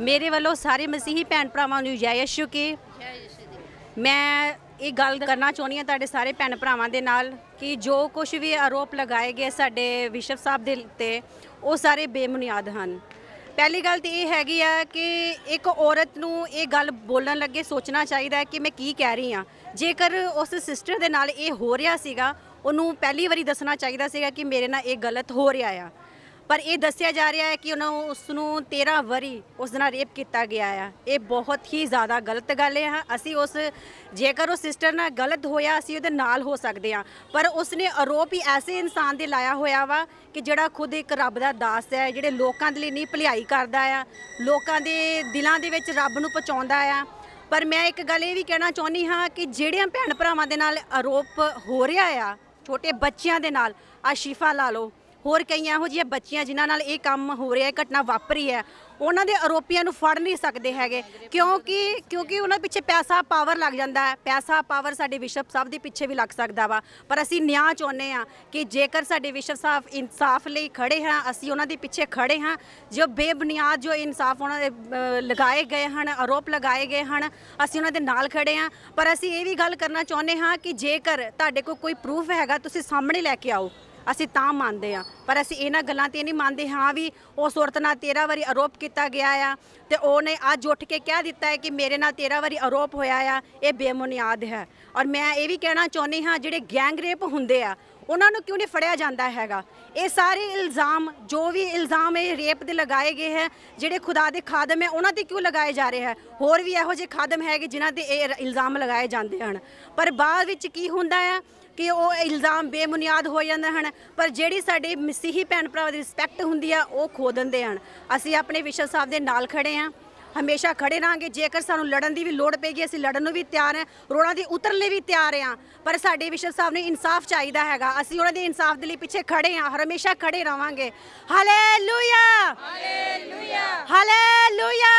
ਮੇਰੇ ਵੱਲੋਂ ਸਾਰੇ ਮਸੀਹੀ ਭੈਣ ਭਰਾਵਾਂ ਨੂੰ ਜੈ ਯਸ਼ੂ ਕੀ ਮੈਂ ਇਹ ਗੱਲ ਕਰਨਾ ਚਾਹੁੰਦੀ ਹਾਂ ਤੁਹਾਡੇ ਸਾਰੇ ਭੈਣ ਭਰਾਵਾਂ ਦੇ ਨਾਲ ਕਿ ਜੋ ਕੁਝ ਵੀ ਆਰੋਪ ਲਗਾਏ ਗਏ ਸਾਡੇ ਵਿਸ਼ਵ ਸਾਹਿਬ ਦੇ ਤੇ ਉਹ ਸਾਰੇ ਬੇਮੁਨਿਆਦ ਹਨ ਪਹਿਲੀ ਗੱਲ ਤੇ ਇਹ ਹੈਗੀ ਆ ਕਿ ਇੱਕ ਔਰਤ ਨੂੰ ਇਹ ਗੱਲ ਬੋਲਣ ਲੱਗੇ ਸੋਚਣਾ ਚਾਹੀਦਾ ਹੈ ਕਿ ਮੈਂ ਕੀ ਕਹਿ ਰਹੀ ਹਾਂ ਜੇਕਰ ਉਸ ਸਿਸਟਰ ਦੇ ਨਾਲ ਇਹ ਹੋ ਰਿਹਾ ਸੀਗਾ ਉਹਨੂੰ ਪਹਿਲੀ ਵਾਰੀ ਦੱਸਣਾ ਚਾਹੀਦਾ ਸੀਗਾ ਕਿ ਮੇਰੇ ਨਾਲ ਇਹ ਗਲਤ ਹੋ ਰਿਹਾ ਆ ਪਰ ਇਹ ਦੱਸਿਆ ਜਾ ਰਿਹਾ ਹੈ ਕਿ ਉਹਨਾਂ ਉਸ ਨੂੰ 13 ਵਰੀ ਉਸ ਨਾਲ ਰੇਪ ਕੀਤਾ ਗਿਆ ਆ ਇਹ ਬਹੁਤ ਹੀ ਜ਼ਿਆਦਾ ਗਲਤ ਗੱਲ ਹੈ ਅਸੀਂ ਉਸ ਜੇਕਰ ਉਹ ਸਿਸਟਰ ਨਾਲ ਗਲਤ ਹੋਇਆ ਅਸੀਂ ਉਹਦੇ ਨਾਲ ਹੋ ਸਕਦੇ ਆ ਪਰ ਉਸ ਨੇ ਆਰੋਪ ਹੀ ਐਸੇ ਇਨਸਾਨ ਦੇ ਲਾਇਆ ਹੋਇਆ ਵਾ ਕਿ ਜਿਹੜਾ ਖੁਦ ਇੱਕ ਰੱਬ ਦਾ ਦਾਸ ਹੈ ਜਿਹੜੇ ਲੋਕਾਂ ਦੇ ਲਈ ਨਹੀਂ ਭਲਾਈ ਕਰਦਾ ਆ ਲੋਕਾਂ ਦੇ ਦਿਲਾਂ ਦੇ ਵਿੱਚ ਰੱਬ ਨੂੰ ਪਹੁੰਚਾਉਂਦਾ ਆ ਪਰ ਮੈਂ ਇੱਕ ਗੱਲ ਇਹ ਵੀ ਕਹਿਣਾ ਚਾਹੁੰਦੀ ਹਾਂ ਕਿ ਜਿਹੜਿਆਂ ਭੈਣ ਭਰਾਵਾਂ ਦੇ ਨਾਲ ਆਰੋਪ ਹੋ ਰਿਹਾ ਆ ਛੋਟੇ ਬੱਚਿਆਂ ਦੇ ਨਾਲ ਆ ਸ਼ੀਫਾ ਲਾ ਲਓ ਹੋਰ ਕਈ ਇਹੋ ਜਿਹੇ ਬੱਚੀਆਂ ਜਿਨ੍ਹਾਂ ਨਾਲ ਇਹ ਕੰਮ ਹੋ ਰਿਹਾ ਹੈ ਘਟਨਾ ਵਾਪਰੀ ਹੈ ਉਹਨਾਂ ਦੇ ਆਰੋਪੀਆਂ ਨੂੰ ਫੜ ਨਹੀਂ ਸਕਦੇ ਹੈਗੇ ਕਿਉਂਕਿ ਕਿਉਂਕਿ ਉਹਨਾਂ ਪਿੱਛੇ ਪੈਸਾ ਪਾਵਰ ਲੱਗ ਜਾਂਦਾ ਹੈ ਪੈਸਾ ਪਾਵਰ ਸਾਡੇ ਵਿਸ਼ਵ ਸਾਹਿਬ ਦੇ ਪਿੱਛੇ ਵੀ ਲੱਗ ਸਕਦਾ ਵਾ ਪਰ ਅਸੀਂ ਨਿਆਂ ਚਾਹੁੰਦੇ ਆ ਕਿ ਜੇਕਰ ਸਾਡੇ ਵਿਸ਼ਵ ਸਾਹਿਬ ਇਨਸਾਫ ਲਈ ਖੜੇ ਹਾਂ ਅਸੀਂ ਉਹਨਾਂ ਦੇ ਪਿੱਛੇ ਖੜੇ ਹਾਂ ਜੋ ਬੇਬੁਨਿਆਦ ਜੋ ਇਨਸਾਫ ਉਹਨਾਂ ਦੇ ਲਗਾਏ ਗਏ ਹਨ ਆਰੋਪ ਲਗਾਏ ਗਏ ਹਨ ਅਸੀਂ ਉਹਨਾਂ ਦੇ ਨਾਲ ਖੜੇ ਹਾਂ ਪਰ ਅਸੀਂ ਇਹ ਵੀ ਗੱਲ ਕਰਨਾ ਚਾਹੁੰਦੇ ਹਾਂ ਕਿ ਜੇਕਰ ਤੁਹਾਡੇ ਕੋਲ ਕੋਈ ਪ੍ਰੂਫ ਹੈਗਾ ਤੁਸੀਂ ਸਾਹਮਣੇ ਲੈ ਕੇ ਆਓ ਅਸੀਂ ਤਾਂ ਮੰਨਦੇ ਆ ਪਰ ਅਸੀਂ ਇਹਨਾਂ ਗੱਲਾਂ ਤੇ ਨਹੀਂ ਮੰਨਦੇ ਹਾਂ ਵੀ ਉਸ ਔਰਤ ਨਾਲ 13 ਵਾਰੀ ਆਰੋਪ ਕੀਤਾ ਗਿਆ ਆ ਤੇ ਉਹਨੇ ਅੱਜ ਉੱਠ ਕੇ ਕਹਿ ਦਿੱਤਾ ਹੈ ਕਿ ਮੇਰੇ ਨਾਲ 13 ਵਾਰੀ ਆਰੋਪ ਹੋਇਆ ਆ ਇਹ ਬੇਮੁਨਿਆਦ ਹੈ ਔਰ ਮੈਂ ਇਹ ਵੀ ਕਹਿਣਾ ਚਾਹੁੰਦੀ ਹਾਂ ਜਿਹੜੇ ਗੈਂਗ ਰੇਪ ਹੁੰਦੇ ਆ ਉਹਨਾਂ ਨੂੰ ਕਿਉਂ ਨਹੀਂ ਫੜਿਆ ਜਾਂਦਾ ਹੈਗਾ ਇਹ ਸਾਰੇ ਇਲਜ਼ਾਮ ਜੋ ਵੀ ਇਲਜ਼ਾਮ ਇਹ ਰੇਪ ਦੇ ਲਗਾਏ ਗਏ ਹੈ ਜਿਹੜੇ ਖੁਦਾ ਦੇ ਖਾਦਮ ਹੈ ਉਹਨਾਂ ਤੇ ਕਿਉਂ ਲਗਾਏ ਜਾ ਰਹੇ ਹੈ ਹੋਰ ਵੀ ਇਹੋ ਜਿਹੇ ਖਾਦਮ ਹੈਗੇ ਜਿਨ੍ਹਾਂ ਤੇ ਇਹ ਇਲਜ਼ਾਮ ਲਗਾਏ ਜਾਂਦੇ ਹਨ ਪਰ ਬਾਅਦ ਵਿੱਚ ਕੀ ਹੁੰਦਾ ਹੈ ਕਿ ਉਹ ਇਲਜ਼ਾਮ ਬੇਮੁਨਿਆਦ ਹੋ ਜਾਂਦੇ ਹਨ ਪਰ ਜਿਹੜੀ ਸਾਡੇ ਮਸੀਹੀ ਭੈਣ ਭਰਾਵਾਂ ਦੀ ਰਿਸਪੈਕਟ ਹੁੰਦੀ ਆ ਉਹ ਖੋ ਦਿੰਦੇ ਹਨ ਅਸੀਂ ਆਪਣੇ ਵਿਸ਼ਾ ਸਾਹਿਬ ਦੇ ਨਾਲ ਖੜੇ ਆ ਹਮੇਸ਼ਾ ਖੜੇ ਰਾਂਗੇ ਜੇਕਰ ਸਾਨੂੰ ਲੜਨ ਦੀ ਵੀ ਲੋੜ ਪੈਗੀ ਅਸੀਂ ਲੜਨ ਨੂੰ ਵੀ ਤਿਆਰ ਆ ਰੋੜਾਂ ਦੀ ਉਤਰਨ ਲਈ ਵੀ ਤਿਆਰ ਆ ਪਰ ਸਾਡੇ ਵਿਸ਼ਵ ਸਾਹਿਬ ਨੇ ਇਨਸਾਫ ਚਾਹੀਦਾ ਹੈਗਾ ਅਸੀਂ ਉਹਨਾਂ ਦੇ ਇਨਸਾਫ ਦੇ ਲਈ ਪਿੱਛੇ ਖੜੇ ਆ ਹਮੇਸ਼ਾ ਖੜੇ ਰਾਵਾਂਗੇ ਹਾਲੇਲੂਇਆ ਹਾਲੇਲੂਇਆ ਹਾਲੇਲੂਇਆ